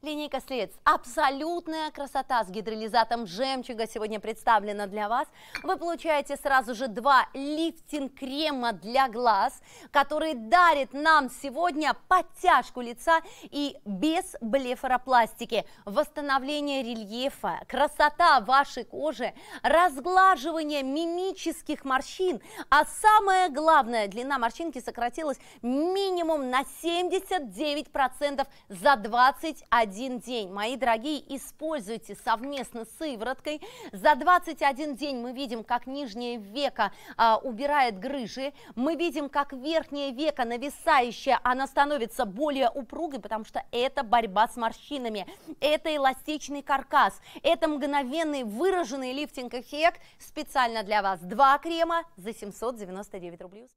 Линейка средств «Абсолютная красота» с гидролизатом жемчуга сегодня представлена для вас. Вы получаете сразу же два лифтинг-крема для глаз, который дарит нам сегодня подтяжку лица и без блефаропластики, восстановление рельефа, красота вашей кожи, разглаживание мимических морщин, а самое главное, длина морщинки сократилась минимум на 79% за 21 один день. Мои дорогие, используйте совместно с сывороткой. За 21 день мы видим, как нижнее веко а, убирает грыжи. Мы видим, как верхнее веко нависающее, она становится более упругой, потому что это борьба с морщинами. Это эластичный каркас. Это мгновенный выраженный лифтинг эффект специально для вас. Два крема за 799 рублей.